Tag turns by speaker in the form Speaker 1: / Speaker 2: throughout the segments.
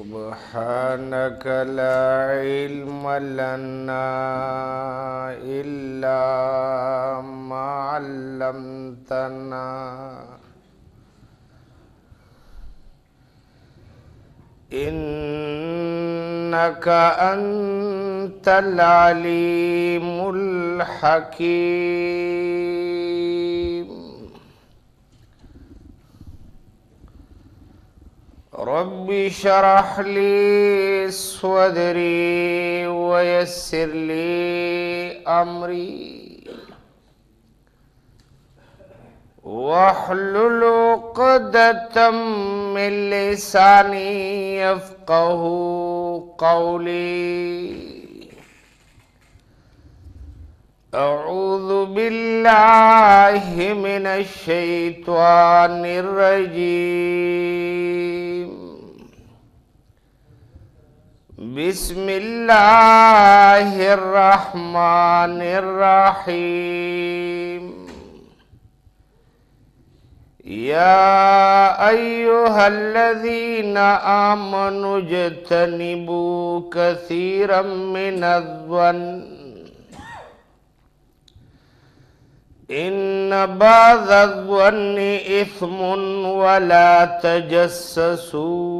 Speaker 1: سبحانك لا علم لنا إلا ما علمتنا إنك أنت العليم الحكيم رب شرح لي صدري ويسر لي امري واحلل عقدة من لساني يفقه قولي أعوذ بالله من الشيطان الرجيم بسم الله الرحمن الرحيم يا أيها الذين آمنوا اجتنبوا كثيرا من الظن إن بعض الظن إثم ولا تجسسوا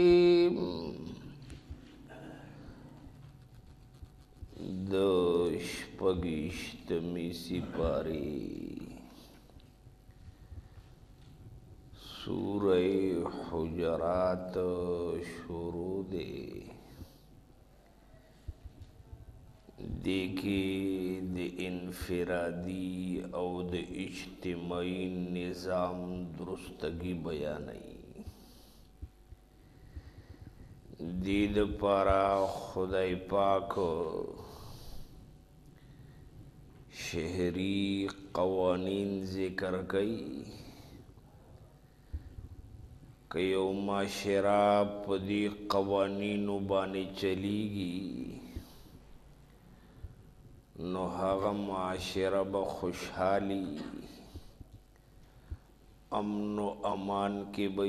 Speaker 1: د شپږشتمې سپارې سوره حجرات شروع ده دیکي د انفرادي او د اجتماعي نظام درستګي بیانوي دې لپاره خدای پاک شهري قوانین ذکر کړي که یو معاشره په دې قوانینو باندې چلیږي نو هغه معاشره به خوشحالي امن و امان کې به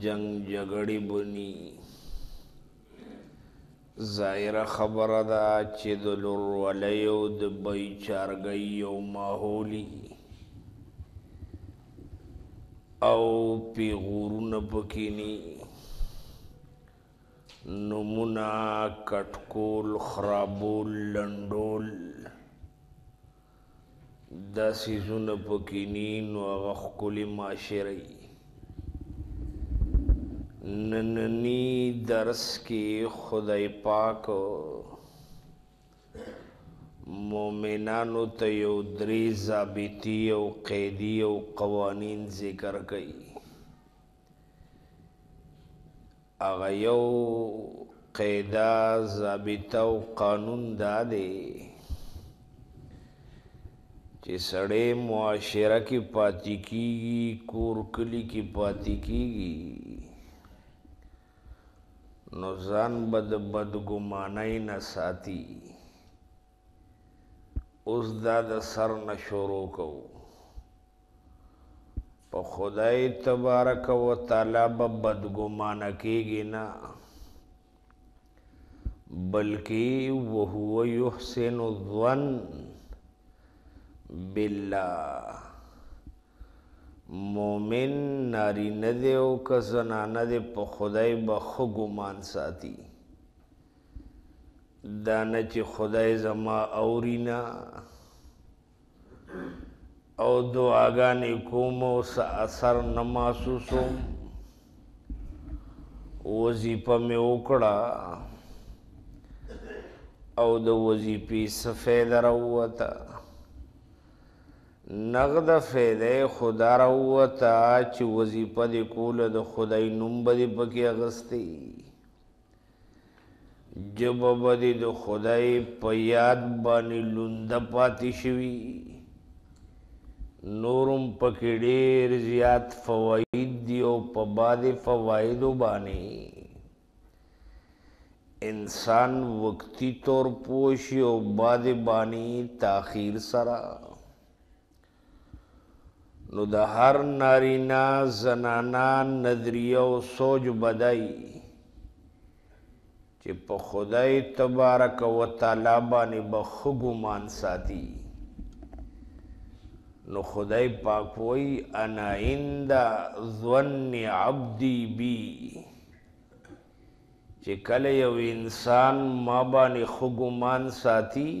Speaker 1: جنگ جګړې بني ظاهره خبره ده چې د لورولیو د بی چارګۍ یو ماحولي او پیغورونه پکې ني نمونه کټکول خرابول لنډول دا سیزونه پکې ني نو هغه ښکلې معاشره نننی درس کې خدای پاک مومنانو ته یو درې ضابطي او قیدی او قوانین ذکر کړي هغه یو قیدا ضابطه او قانون دا دی چې سړی معاشره کې پاتې کیږي کور کلی کې پاتې کیږي نو ځان بد بدګمانۍ نه ساتي اوس دا د سر نه شروع کوو په خدای تبارک و تعالی به بدګمانه کېږي نه بلکې وهو یحسن الظن بالله مومن ناری نه دی او که زنانه دی په خدای به ښه ګمان ساتي دا نه چې خدای زما اوري نه او دعاګانې کوم او څه اثر نه محسوسوم وظیفه مې وکړه او د وظیفې څه فایده راووته نغد فیده خدا روتا چې وظیفه دی کول د خدای نوم به پکې اغستی جب به د خدای په یاد باندې لوند پاتې شوی نورم پکې ډیر زیات فواید دی او په باندې فواید باندې انسان وقتی طور پوشی او باندې باندې تاخير سره نو د هر نارینا زنانا نظریه او سوچ بدای چې په خدای تبارک و تعالی باندې به خګومان ساتي نو خدای پاک وای انا عند ظن عبدي بي چې کله یو انسان ما باندې خګومان ساتي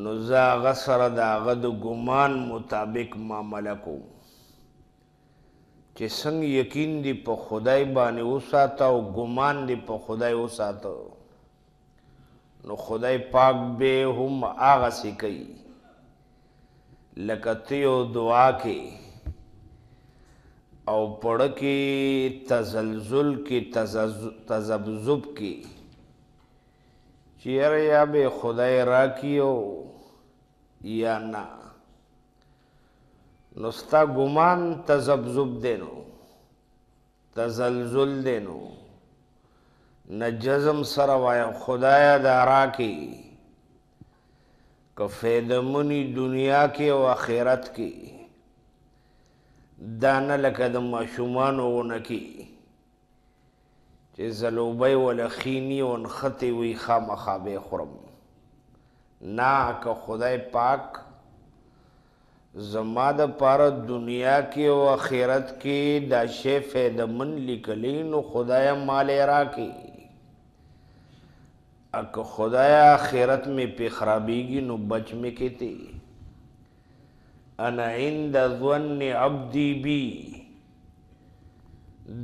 Speaker 1: نو زه هغه سره د هغه د ګمان مطابق معامله کوم چې څنګه یقین دی په خدای باندې وساته او ګمان دی په خدای وساته نو خدای پاک به هم هغه سي کوي لکه تیو دعا کې او پړ کې تزلزل کې تزبذب کې چیر یا به خدای راکیو یا نه نستا ګمان تزبذب دینو تزلزل دینو نه جزم سره وای خدای دا راکی که فیدمونی دنیا کې او آخرت کې دانه لکه د ماشومان وونه کې چې زلوبې ول خینی اون خطي وي خامخا به خرم نا که خدای پاک زما د پاره دنیا کې او آخرت کې دا شی فایده من لیکلی نو خدای مال را کې اک خدای آخرت می په خرابېږي نو بچ می کې تی انا عند ظن عبدي بي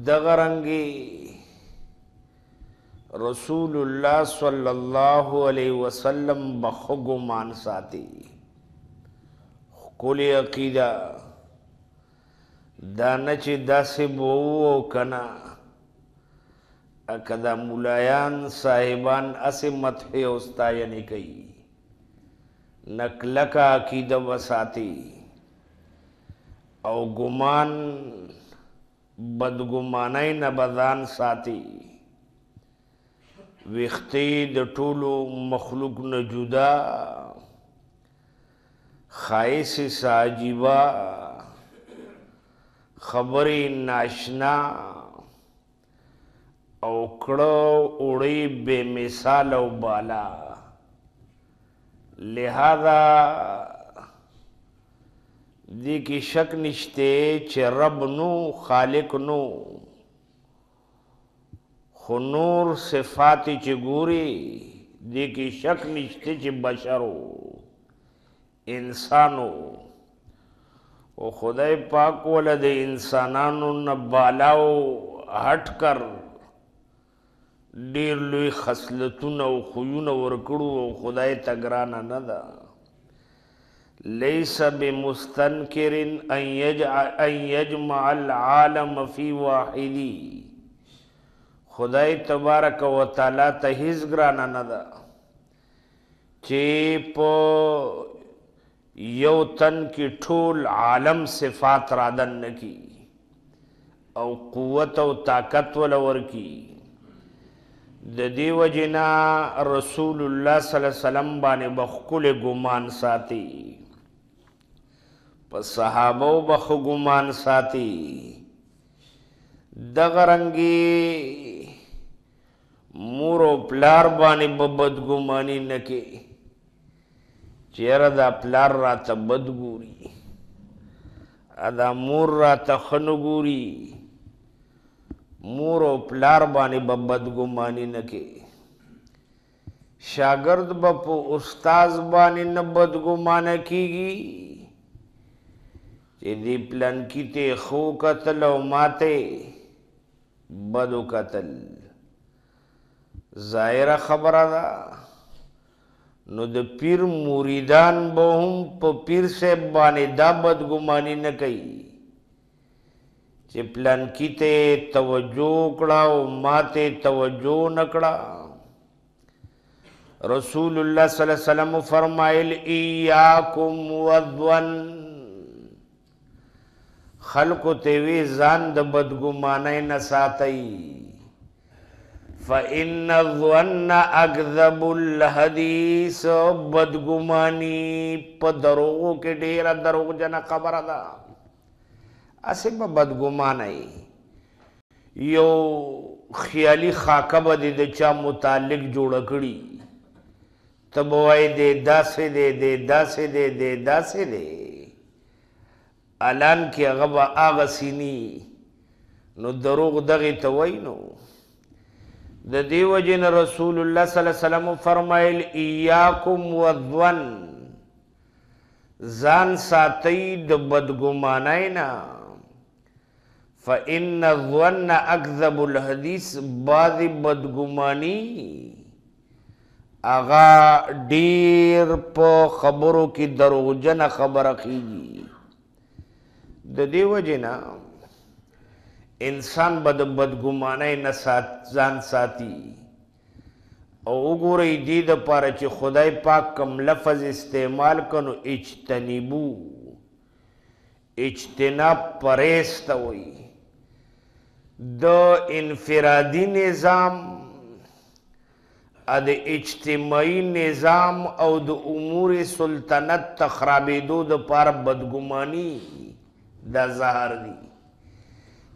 Speaker 1: دغرنګي رسول الله صلی الله علیه وسلم بخګمان ساتي کولې عقیده دا نه چې داسې وو کنا اکدا مولایان صاحبان اسه مدح او ستاینه کوي نکلکا عقیده وساتي او ګمان بدګمانای نه بدان ساتي وختې د ټولو مخلوق نه جدا خایس ساجیبا خبرې ناشنا او کړه اوړې بے مثال او بالا لہذا دې کې شک نشته چې رب نو خالق نو خو نور صفات چې ګوري دې کې شک نشته چې بشرو انسانو او خدای پاک ول د انسانانو نه بالاو هټ کر ډیر لوی خصلتونه او خيونه ورکړو او خدای تګرانه نه ده ليس بمستنكر ان يجمع العالم في واحدي خدای تبارک و تعالی ته هیڅ ګرانه نه ده چې په یو تن کې ټول عالم صفات رادن نکی او قوت او طاقت ول ورکی د دیو جنا رسول الله صلی الله علیه وسلم باندې بخکل ګمان ساتي په صحابه بخ ګمان ساتي دغه رنګي مور او پلار باندې په بدګماني نه کې چیرې دا پلار را ته بدګوري ادا مور را ته خنګوري مور او پلار باندې په بدګماني نه کې شاګرد به په استاد باندې نه بدګمانه کیږي چې دی پلان کې ته خو قتل او ماته بدو قتل ظاهره خبره ده نو د پیر مریدان به هم په پیر صاحب باندې دا بدګماني نه کوي چې پلان کیته توجه کړه او ماته توجه نکړه رسول الله صلی الله علیه وسلم فرمایل ایاکم وذن خلق ته وی ځان د بدګمانۍ نه ساتئ فإن الظن اكذب الحديث بدګماني په دروغو کې ډیره دروغ جن خبره ده اسې په بدګمانه یو خیالي خاکه به د چا متعلق جوړ کړي تبوای دې داسې دې دې داسې دې دې داسې دې اعلان کې هغه هغه سینی نو دروغ دغه توینو د دیو جن رسول الله صلی الله علیه وسلم فرمایل ایاکم وذن ځان ساتي د بدګمانای نه فان الظن اكذب الحديث بعض بدګمانی اغا ډیر په خبرو کې دروغجن خبره کیږي د دیو جنا انسان به د بدګمانۍ نه سات ځان ساتي او وګورئ دې دپاره چې خدای پاک کم لفظ استعمال کنو اجتنبو اجتناب پرهیز ته وایي د انفرادي نظام د اجتماعي نظام او د امور سلطنت تخرابېدو د پاره بدګماني د زهر دی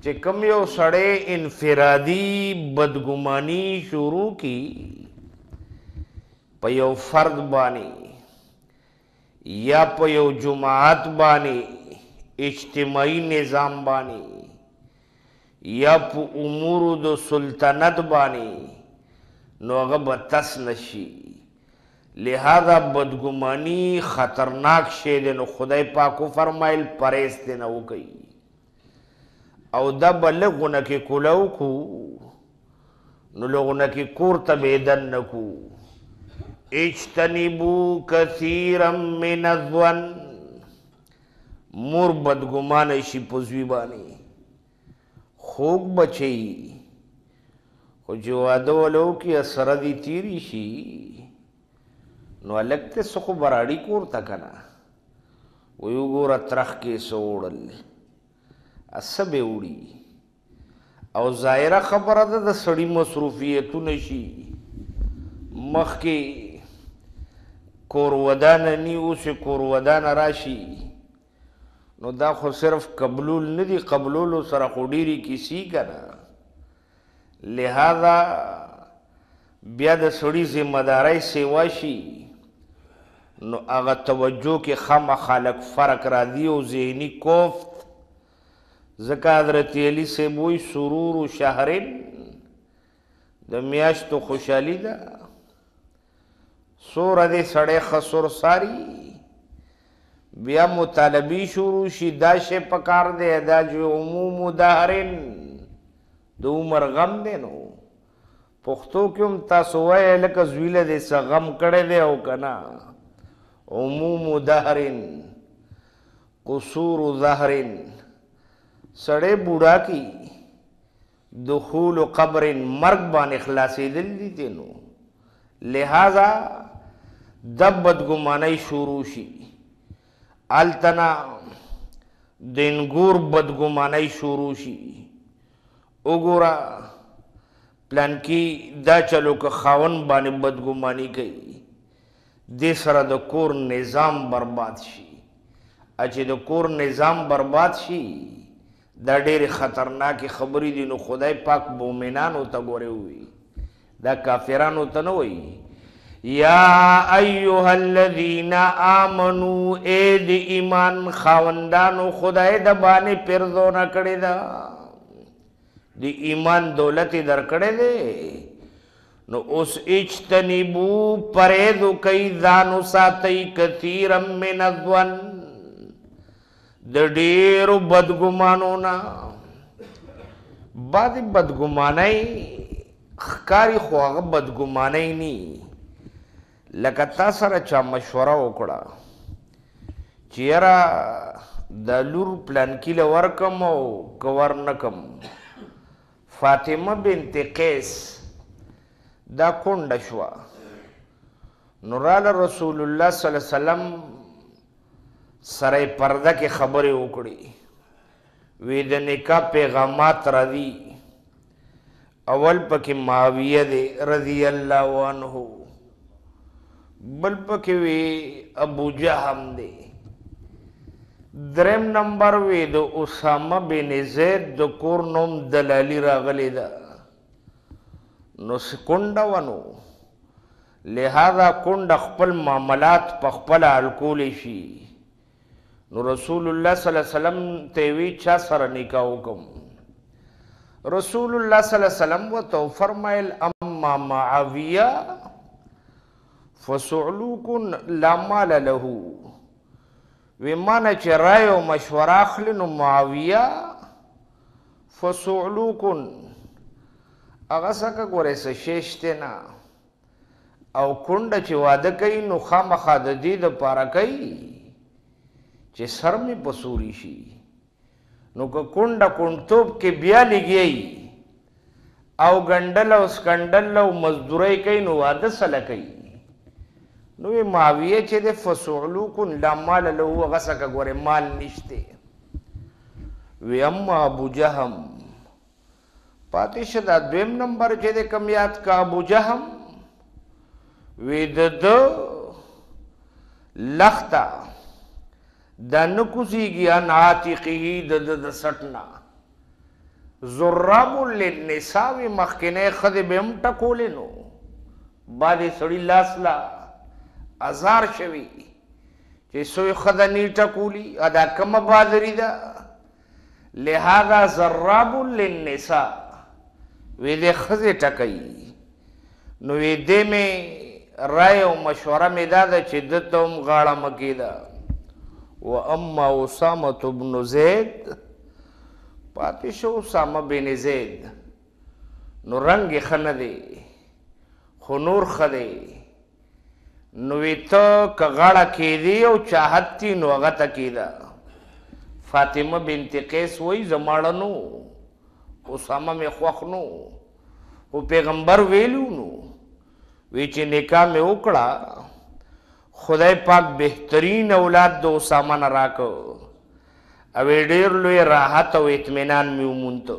Speaker 1: چې کم یو سړی انفرادي بدګماني شروع کی په یو فرد باندې یا په یو جماعت باندې اجتماعي نظام باندې یا په امور د سلطنت باندې نو هغه به تس نشي لہذا بدګماني خطرناک شی دی نو خدای پاکو فرمایل پرېست نه وکړي او دا بلغونه کې کولو کو نو لغونه کې کور ته بيدن نکو اجتنبو کثیرا من الظن مور بدګمان شي پوزوی باندې خوګ بچي خو جو ادولو کې اثر دي تیری شي نو لکته سخه براړي کور تا کنه ویو ګور ترخ کې سوړل اسبه وړي او ظاهره خبره ده د سړی مصروفیتونه شي مخکې کور ودان نه اوس کور ودان راشي نو دا خو صرف قبلول نه دي قبلولو سره خو ډیری کیسی کنه لہذا بیا د سړي ذمہ داري سیوا شي نو هغه توجه کې خامخالک فرق را دی او ذهني کوفت زکا حضرت علی سے موی سرور و شہرین د میاشتو خوشحالی ده سور دې سړی خسر ساری بیا مطالبی شروع شي دا شی پکار دی دا جو عموم دهرین د عمر غم دی نو پښتو کې هم تاسو وایې لکه زویله دې څه غم کړی دی او کنا عموم دهرین قصور دهرین سړی بوډا کی دخول قبر مرگ باندې خلاصې دل دي تینو لہذا د بدګمانۍ شروع شي التنا دینګور بدګمانۍ شروع شي وګوره پلان کې دا چلو که خاون باندې بدګماني کوي د سره د کور نظام برباد شي اچې د کور نظام برباد شي دا ډېر خطرناک خبرې دي نو خدای پاک مؤمنانو ته ګوره وي دا کافرانو ته نه وي یا ایها الذین آمنو اے د ایمان خاوندانو خدای د باندې پرزونه کړی دا د ایمان دولت درکړې دی نو اوس اجتنبو پرېدو کوي ځانو ساتي کثیرم من الظن د ډیرو بدګمانو نه بعضې بدګمانۍ ښکاري خو هغه بدګمانۍ نه لکه تا سره چا مشوره وکړه چې یاره د لور پلانکي له ورکم او که ورنکم فاطمه بنت قیس دا کونډه شوه نو راله رسول الله صلی الله علیه وسلم سره پرده کې خبرې وکړي وی د نکاح پیغامات راځي اول پکې معاویه دی رضی الله عنه بل پکې وی ابو جهم دی دریم نمبر وی د اسامه بن زید د کور نوم دلالی راغلی دا نو سکونډه ونو لہذا کونډه خپل معاملات په خپل الکول شي نو رسول الله صلی الله علیه وسلم ته وی چا سره نکاح وکم رسول الله صلی الله علیه وسلم وته فرمایل اما معاویه فسعلوک لا مال له ومانه چې رائے او مشوره اخلي نو معاویه فسعلوک هغه څنګه ګورې څه شیشته نه او کونډه چې واده کوي نو خامخا د دې د پاره کوي چې سر می پسوري شي نو که کونډه کونټوب کې بیا لګي او ګندل او سکندل او مزدوري کوي نو واده سره کوي نو ماویه چې د فسعلو کن لا مال له غسک غوره مال نشته وی اما ابو جهم پاتیش دا دویم نمبر چې د کمیات کا ابو جهم وی د لخته دا نکوسی گیا ناتقی د د سټنا زراب للنساء مخکنه خد بهم ټکولې نو باندې سړی لاسلا ازار شوی چې سوی خد نی ټکولی ادا کم بازری دا لہذا زراب للنساء وې د خزه ټکې نو وې دې مې رائے او مشوره مې دا چې د تم غاړه مګیدا و اما اسامه بن زید پاتې شو اسامه بن زید نو رنگ خنه دی خو نور خدی نو ته کغړه کې دی او چاهتی نو هغه تکیدا فاطمه بنت قیس وای زماړنو اسامه می خوخنو او پیغمبر ویلو نو وی چې نکاح می وکړه خدای پاک بهترین اولاد د اسامه نه راکو او ډیر لوی راحت او اطمینان می ومونته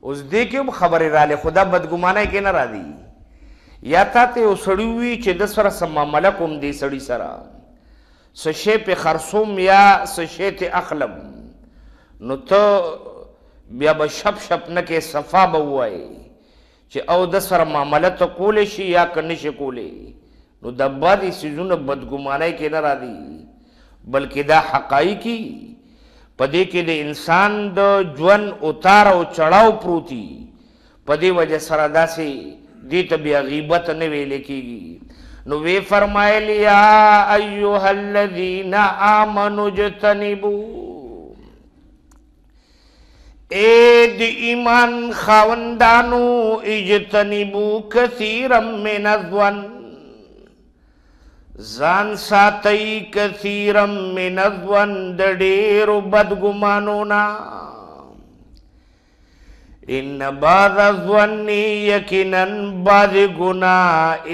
Speaker 1: اوس دې کې خبرې رااله خدا بدګمانه کې نه را دي یا تا ته وسړی وي چې د سره سم ملک هم دې سړی سره سشه په خرصوم یا سشه ته اخلم نو ته بیا به شپ شپ نه کې صفا بوای چې او د سره معاملات کول شي یا کنه شي کولې نو د بعضې سیزونه بدګمانۍ کې نه راځي بلکې دا حقایقي په دې کې د انسان د ژوند اوتار او چړاو پروتي په دې وجه سره داسې دې ته بیا غیبت نه ویل کېږي نو وی فرمایلی یا ایها الذین آمنوا اجتنبوا اے د ایمان خاوندانو اجتنبوا کثیرا من الظن ځان ساتي کثیرم من ذون د ډیر بدګمانو نا ان بعض ذن یقینا بعض گنا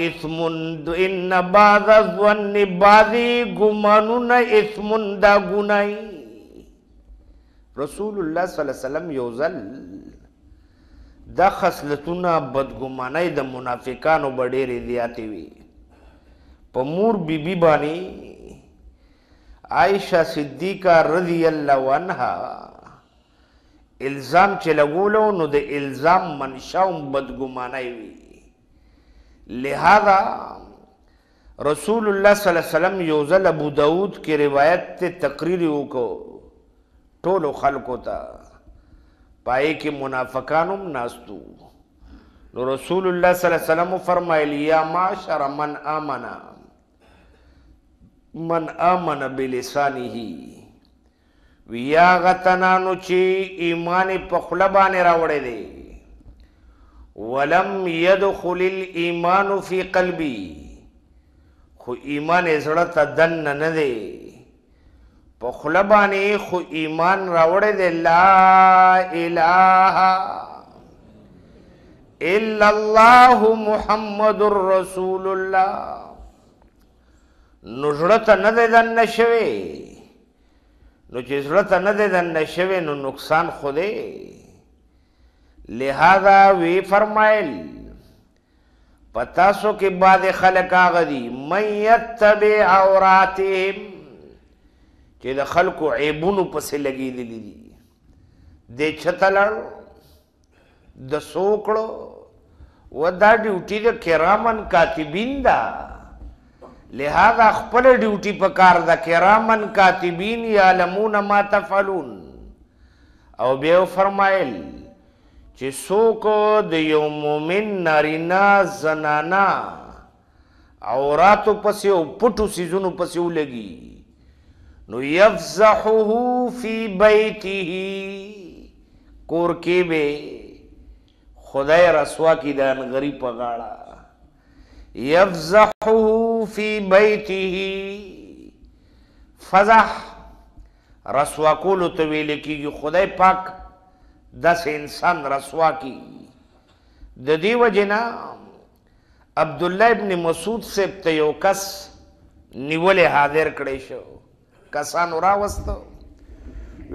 Speaker 1: اسم ان بعض ذن بعض گمانو نا اسم دا گنای رسول الله صلی الله علیه وسلم یوزل دا خصلتونه بدګمانۍ د منافقانو بډېرې زیاتې وي په مور بیبي بی باندې عائشه صدیقه رضی الله عنها الزام چې لګولو نو د الزام منشاوم بدګمانه وي لہذا رسول الله صلی الله علیه وسلم یو ځل ابو داود کې روایت ته تقریر وکړو ټولو خلکو ته پای کې منافقانم ناستو نو رسول الله صلی الله علیه وسلم فرمایلی یا معاشر من امنه من امن بلسانه ویا غتنانو چې ایمان په خله باندې راوړی دی ولم يدخل الايمان في قلبي خو ایمان زړه ته دن نه دی په خله باندې خو ایمان راوړی دی لا اله الا الله محمد رسول الله نو زړه ته نه دی دن نشوي نو چې زړه ته نه دی دن نشوي نو نقصان خو دی لہذا وی فرمایل پتا سو کې بعد خلق اغدي من يتبع اوراتهم چې د خلکو عیبونو پسې لګېدلې دي د چتلړ د سوکړو ودا ډیوټي د کرامن کاتبین ده لہذا خپل ډیوټي په کار د کرامن کاتبین یعلمون ما تفعلون او بیا فرمایل چې څوک د یو مؤمن نارینا زنانا اوراتو پسې او پټو سيزونو پسې ولګي نو يفزحه فی بیته کور کې به خدای رسوا کی دان غریب پغاړه يفزحه فی بیته فزح رسوا کول ته ویل کیږي خدای پاک داس انسان رسوا کی د دیو جنا عبد الله ابن مسعود سیب ته یو کس نیول حاضر کړي شو کسان را وستو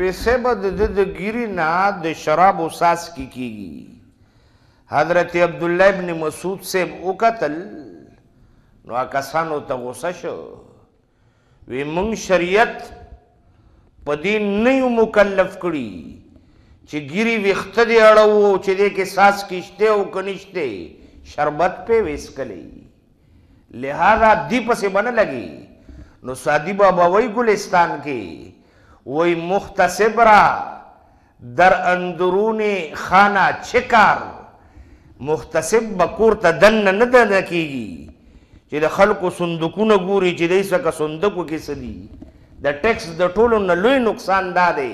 Speaker 1: وی سیب د د ګیری نه د شراب وساس کی کیږي حضرت عبد الله ابن مسعود سیب وکتل نو کسانو ته غوسه شو وی مونږ شریعت په دې نه یو مکلف کړی چې ګيري وخته دی اړو چې دې کې ساس کیشته او کنيشته شربت په ویس کلی لہذا دی پسې باندې لګي نو سادی بابا وای ګلستان کې وای مختصب را در اندرون خانه چکار مختصب بکور ته دن نه دن کیږي چې د خلکو صندوقونه ګوري چې دای څه صندوقو کې سدي د ټیکس د ټولو نه لوی نقصان دا دی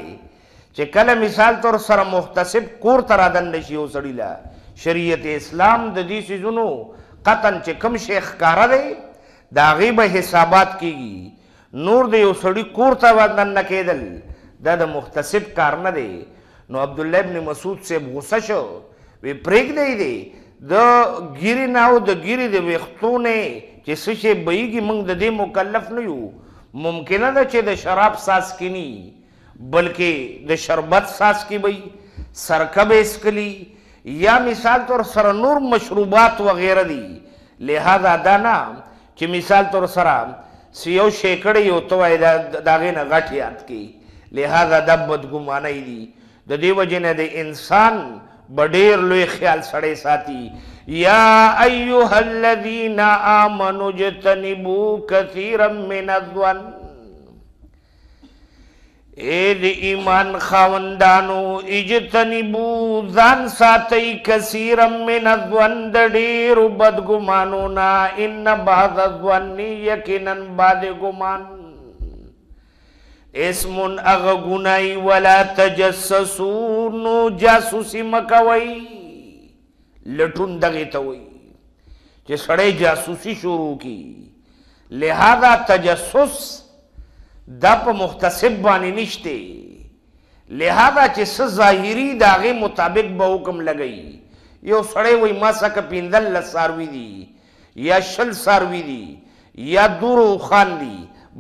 Speaker 1: چې کله مثال تور سره محتسب کور تر دن نشي او سړی لا شریعت اسلام د دې سيزونو قطن چې کم شیخ کار دی دا غیبه حسابات کیږي نور دی یو سړی کور ته ودن نه کېدل دا د محتسب کار نه دی نو عبد الله ابن مسعود سے غصه شو وی پرېګ دی دی د ګیری نه او د ګیری د ویختونه چې څه شی بېږي موږ د دې مکلف نه یو ممکنه ده چې د شراب ساس کینی بلکې د شربت ساس کی بې سرکب اسکلی یا مثال طور سره نور مشروبات وغیره دي لہذا دا نه چې مثال طور سره سیو شیکړې یو تو دا داغه نه غټ یاد کی لہذا د بدګمانه دي د دې وجنه د انسان بډیر لوی خیال سړی ساتي یا ایها الذین آمنوا اجتنبوا كثيرا من الظن اے د ایمان خاوندانو اجتنبو ځان ساتي کثیرا من الظن د ډیرو بدګمانو نه ان بعض الظن یقینا بعض ګمان اسمن اغ گنای ولا تجسسو نو جاسوسی مکوي لټون دغه ته وي چې سړی جاسوسی شروع کی لہذا تجسس د په محتسب باندې نشته لہذا چې س ظاهری داغه مطابق به حکم لګی یو سړی وای ما سکه پیندل لساروی دی یا شل ساروی دی یا دورو خان دی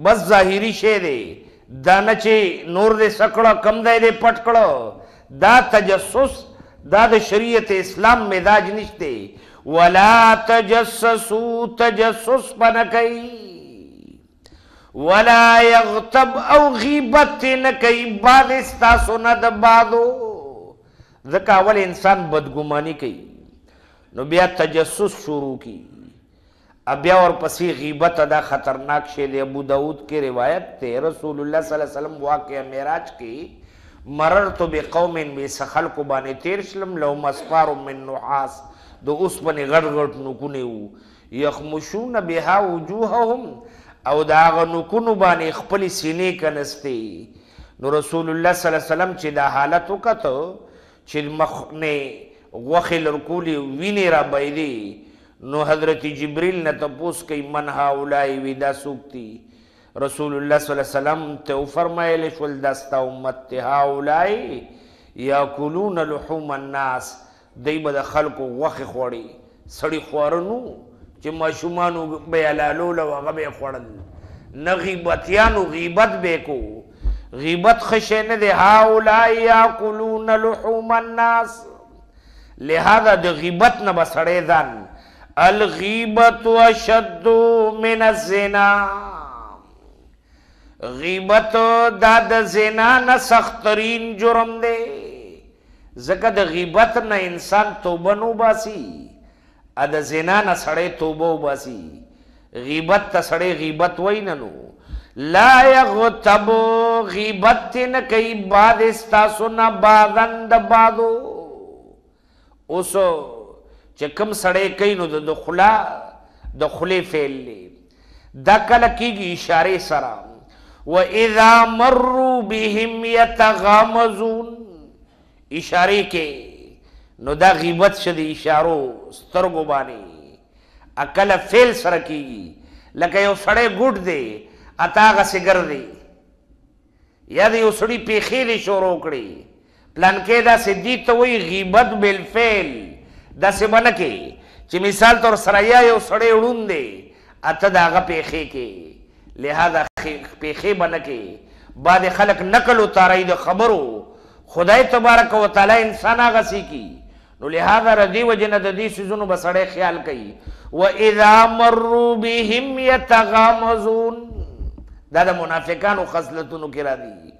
Speaker 1: بس ظاهری شه دی دا نه چې نور دې سکړه کم دی دې پټ کړو دا تجسس دا د شریعت اسلام مزاج نشته ولا تجسسو تجسس پنکئی ولا یغتب او غیبت نکئی بعد استاسو نه د بعدو ځکه اول انسان بدګمانی کوي نو بیا تجسس شروع کی بیا اور پسې غیبت دا خطرناک شی دی ابو داود کې روایت ته رسول الله صلی الله علیه وسلم واقع معراج کې مررت بقوم بسخل کو باندې تیر شلم لو مسفار من نحاس د اوس باندې غړ غړ نکونه وو یخمشون بها وجوههم او دا غنکونو باندې خپل سینې کنستی نو رسول الله صلی الله علیه وسلم چې دا حالت وکړو چې مخ نه غوخل رکولی وینې را بایلی نو حضرت جبریل نه تپوس کوي من ها اولای وی دا سوکتی رسول الله صلی الله علیه وسلم ته فرمایل شول داستا امت ته ها اولای یاکلون لحوم الناس دای به د خلکو وخه خوړي سړی خورنو چې ماشومان به لالو لو هغه به خوړل نه غیبتیانو غیبت به کو غیبت خشه نه ده ها اولای یاکلون لحوم الناس لہذا د غیبت نه بسړې ځان الغیبت اشد من الزنا غیبت دا د زنا نه سخترین جرم دی زکه د غیبت نه انسان توبه نو باسي ا د زنا نه سړی توبه وباسي غیبت ته سړی غیبت وای نه نو لا یغتب غیبت نه کوي بعد استا سنا بعدن د بعدو اوسو چې کوم سړی کوي نو د خلا د خلې فعل لی دا کله کیږي اشاره سره و اذا مروا بهم يتغامزون اشاره کې نو دا غیبت شدي اشارو سترګو باندې اکل فعل سره کیږي لکه یو سړی ګډ دی اتا غسګر دی یا دی یو سړی پیخې دی شروع کړی پلان کې دا سدی ته وی غیبت بالفعل دا سیمونه کې چې مثال تور سره یا یو سړی وړون دی اته دا هغه پیخې کې لہذا پیخې باندې کې بعد خلک نقل وتاري د خبرو خدای تبارک وتعالى انسان هغه سي کی نو لہذا ردی وجنه د دې سيزونو بسړې خیال کوي و اذا مروا بهم يتغامزون دا د منافقانو خصلتونو کې را دي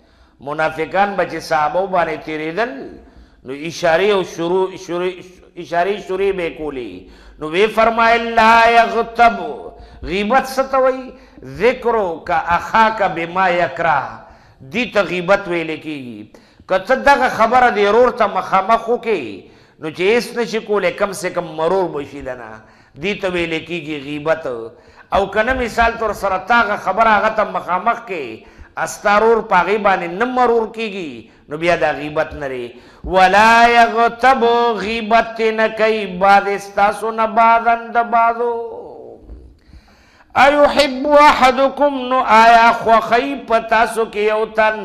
Speaker 1: منافقان به چې صحابه باندې تیریدل نو اشاره او شروع شروع اشاری شوری به کولی نو وی فرمایل لا یغتب غیبت ستوي ذکر کا اخا کا بما یکرا دی ته غیبت ویل کیږي کته دغه خبره دی رور ته مخامخو کې نو چې اس نشي کوله کم سے کم مرور بشي دنا دی ته ویل کیږي غیبت او کنه مثال تور سره تاغه خبره هغه ته مخامخ کې استارور پاغي باندې نمرور کیږي نو بیا دا غیبت نری ولا یغتب غیبت نه کوي بعد استاسو نه بعدن د بعضو ایحب احدکم نو آیا خوخی پتا سو کې یو تن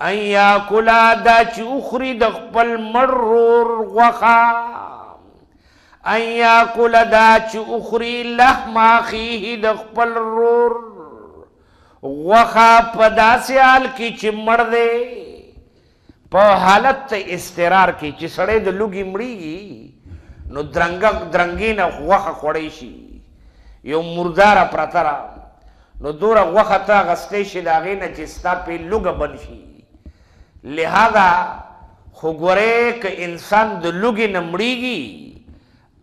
Speaker 1: ان یاکلا دا چې اخری د خپل مرور غوخا ان یاکلا دا چې اخری لحم اخیه د خپل رور وخه په داسې حال کې چې مړ دی په حالت استرار کې چې سړی د لوګي مړیږي نو درنګ درنګې نه وخه خوړی شي یو مردار پرته را نو دوره وخه ته غستې شي د هغې نه چې ستا پې لوګه بن شي لهذا خو ګورې که انسان د لوګې نه مړیږي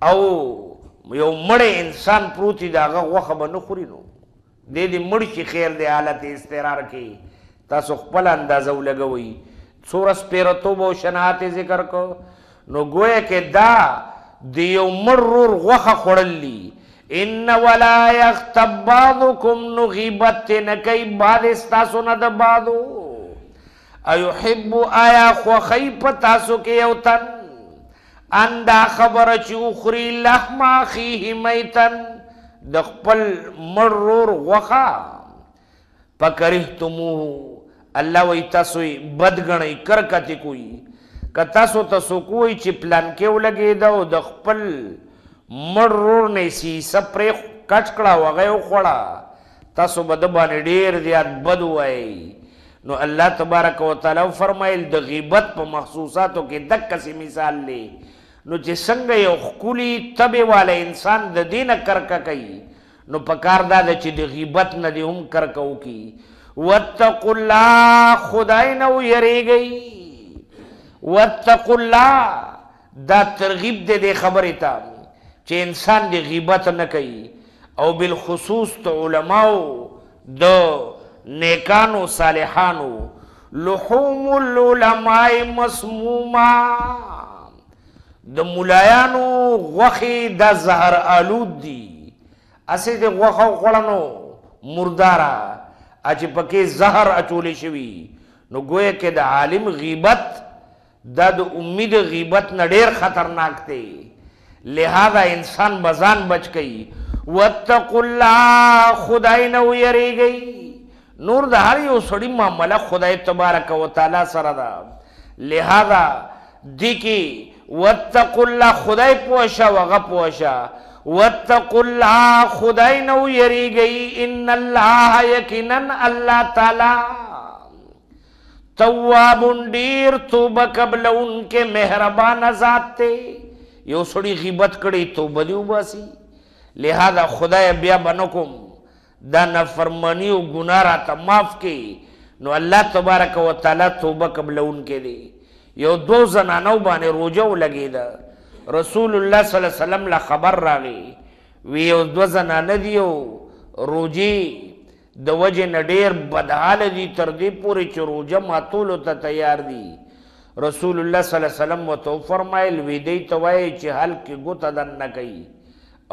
Speaker 1: او یو مړی انسان پروت دی د هغه وخه به نه خوري نو دې دې مړ شي خیر دې حالت استقرار کې تاسو خپل اندازه ولګوي څوره سپیرتوب او شناعت ذکر کو نو ګویا کې دا د یو مرور غوخه خوړلې ان ولا یغتب بعضکم نغیبت نکی بعد استاسو نه د بعضو ایحب آیا خوخی په تاسو کې یو تن اندا خبره چې اخری لحم اخیه میتن د خپل مرور غوخه پکرهتمو الله وی تاسو بد غنی کرکته کوي ک تاسو تاسو کوی چې پلان کې ولګي دا د خپل مرور نه سي سپرې کټ کړه وغه خوړه تاسو بد باندې ډیر زیات بد وای نو الله تبارک وتعالى فرمایل د غیبت په مخصوصاتو کې دک کسي مثال لې نو چې څنګه یو خولي تبه والے انسان د دینه کرکا کوي نو پکار دا چې د غیبت نه دی هم کرکو کی واتق الله خدای نه یریږي واتق الله دا ترغیب دې د خبرې ته چې انسان د غیبت نه کوي او بالخصوص ته علماو د نیکانو صالحانو لحوم العلماء مسمومه د مولایانو غوخي د زهر آلود دي اسې د غوخه غړنو مردارا اچ پکې زهر اچولې شوی نو ګویا کې د عالم غیبت د امید غیبت نډیر خطرناک دی لہذا انسان بزان بچ گئی وتق الله خدای نو یریږي نور د هر یو سړی معاملہ خدای تبارک وتعالى سره ده لہذا د کی واتقوا الله خدای پوښه وغه پوښه واتقوا الله خدای نو یریږي ان الله یقینا الله تعالی تواب ډیر توبه قبل انکه مهربان ذات ته یو سړي غیبت کړي توبه دی وباسي لہذا خدای بیا بنکم دا نافرمانی او ګناه را ته معاف کړي نو الله تبارک وتعالى توبه قبل انکه دی یو دو زنانو باندې روجه ولګیده رسول الله صلی الله علیه وسلم له خبر راغی وی یو دو زنانه دیو روجی د وجه نډیر بدحال دي تر دې پورې چې روجه ماتول ته تیار دي رسول الله صلی الله علیه وسلم وتو فرمایل وی دی ته وای چې حل کې ګوت دن نه کوي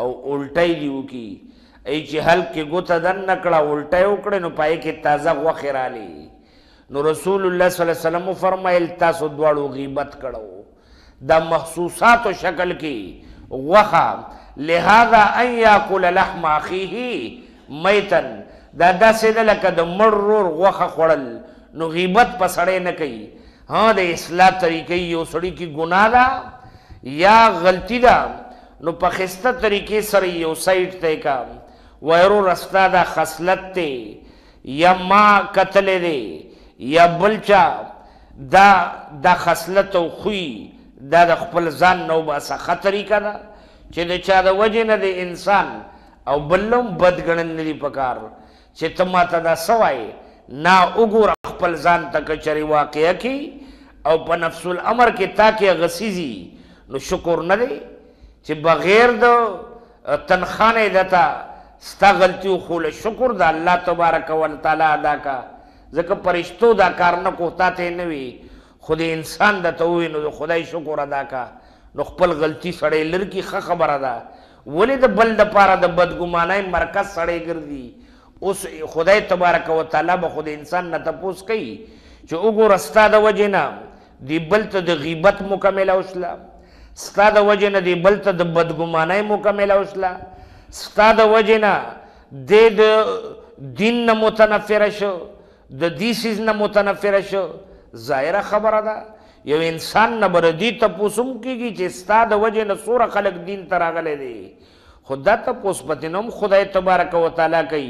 Speaker 1: او الټی دیو کی ای چې حل کې ګوت دن نکړه الټی وکړه نو پای کې تازه غوخه رالی نو رسول الله صلی الله علیه وسلم فرمایل تاسو دواړو غیبت کړو د محسوسات او شکل کې وخه لہذا ان یاکل لحم اخیه میتن دا داسې ده لکه د مرور وخه خوړل نو غیبت په سړی نه کوي ها د اصلاح طریقې یو سړی کې ګناه ده یا غلطی ده نو په خسته طریقې سره یو سایت ته کا وایرو رستا دا خصلت ته یا ما قتل دی یا بلچا دا دا خصلت او خوی دا د خپل ځان نو باسه خطرې کړه چې د چا د وجې نه د انسان او بلم بدګڼل دي پکار چې ته ماته دا سوای نا وګور خپل ځان ته کچري واقعه کی او په نفس الامر کې تاکي غسیزي نو شکر نه دی چې بغیر د تنخانه دتا ستا غلطیو خو له شکر د الله تبارک و تعالی ادا کا ځکه پرشتو دا کار نه کوتا ته نه وي خو د انسان د ته وي نو د خدای شکر ادا کا نو خپل غلطي سړی لر کی ښه خبره ده ولې د بل د پاره د بدګمانۍ مرکز سړی ګرځي اوس خدای تبارک وتعالى به خو د انسان نه تپوس کوي چې وګوره ستا د وجې نه دی بل ته د غیبت مکمله وشله ستا د وجې نه دی بل ته د بدګمانۍ مکمله وشله ستا د وجې نه د دین نه متنفره شو د دې سیز نه متنفر شو ظاهره خبره ده یو انسان نه بر دې ته پوسم کیږي چې ستا د وجه نه سور خلق دین تر اغلې دي خدا ته پوس پتنوم خدای تبارک و تعالی کوي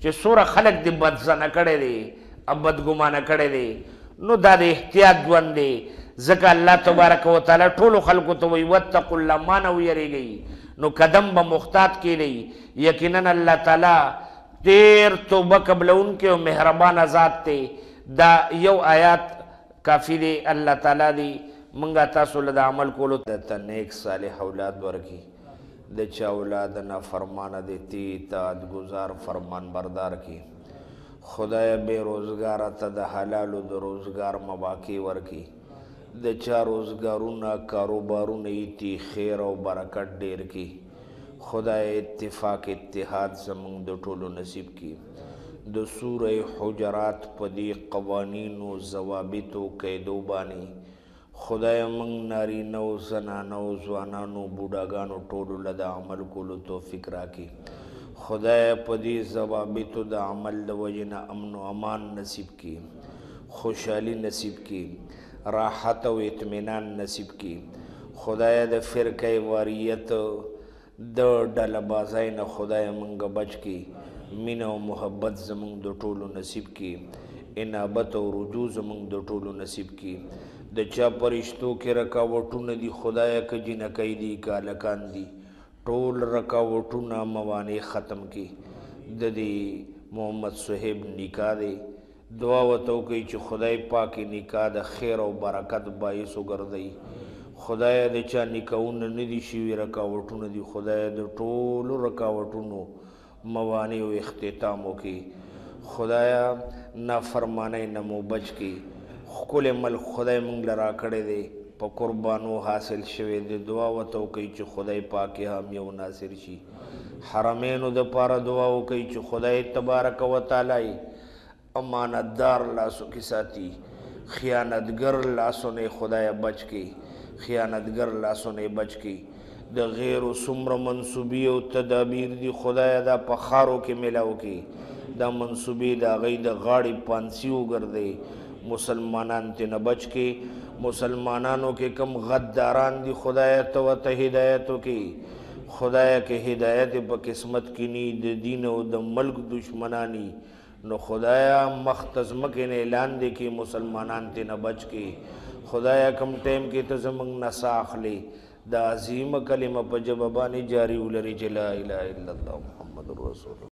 Speaker 1: چې سور خلق دې بدزنه کړي دي اب بدګمانه کړي دي نو دا د احتیاط ژوند دی ځکه الله تبارک وتعالی ټولو خلکو ته وی وتقوا الله ما نه ویریږي نو قدم به محتاط کیلی یقینا الله تعالی ډیر توبه قبلونکي او مهربان ذات ته دا یو آیات کافی دی الله تعالی دی منګه تاسو له عمل کولو ته نیک صالح اولاد ورکی د چا اولاد نه فرمانه دی تی تاد گزار فرمان بردار کی خدای به روزګار ته د حلال او د روزګار مواقع ورکی د چا روزګارونه کاروبارونه ایتی خیر او برکت ډیر کی خدای اتفاق اتحاد زمونږ د ټولو نصیب کی د سوره حجرات په دې قوانینو ضوابطو قیدو باندې خدای موږ نارینه او زنانه او ځوانانو بوډاګانو ټولو له د عمل کولو توفیق راکړي خدای په دې ضوابطو د عمل د وجې نه امن او امان نصیب کړي خوشحالي نصیب کړي راحت او اطمینان نصیب کړي خدای د فرقه واریت د ډله بازای نه خدای مونږ بچ کی مینه او محبت زمونږ د ټولو نصیب کی انابت او رجوع زمونږ د ټولو نصیب کی د چا پرشتو کې رکاوټونه دي خدای ک جنکې دي کالکان دي ټول رکاوټونه موانع ختم کی د دې محمد صہیب نکاح دی دعا وتو کوي چې خدای پاک نکاح د خیر او برکت باعث وګرځي خدای د چا نکاونه نه دي شوي رکاوټونه دي خدای د ټولو رکاوټونو موانع او اختتامو کې خدایا نافرمانه نه مو بچ کې خپل مل خدای مونږ لرا کړې دي په قربانو حاصل شوي دي دعا وته کوي چې خدای پاک هم یو ناصر شي حرمینو د پاره دعا وکي چې خدای تبارک وتعالى امانتدار لاسو کې ساتي خیانتګر لاسو نه خدای بچ کې خیانتګر لاسونه بچ کی د غیر سمر منسوبي او تدابیر دی خدای دا پخارو کې ملاو کی دا منسوبي دا غي د غاړي پانسیو ګرځي مسلمانان ته نه بچ کی مسلمانانو کې کم غداران دی خدای ته ته هدایتو کی خدای کې هدایت په قسمت کې ني د دین او د ملک دشمنانی نو خدایا مختزمک نه اعلان دي کې مسلمانان ته نه بچ کی خدایا کم ټیم کې ته زمنګ نسا اخلي د عظیم کلمه په جواب باندې جاری ولري چې لا اله الا الله محمد رسول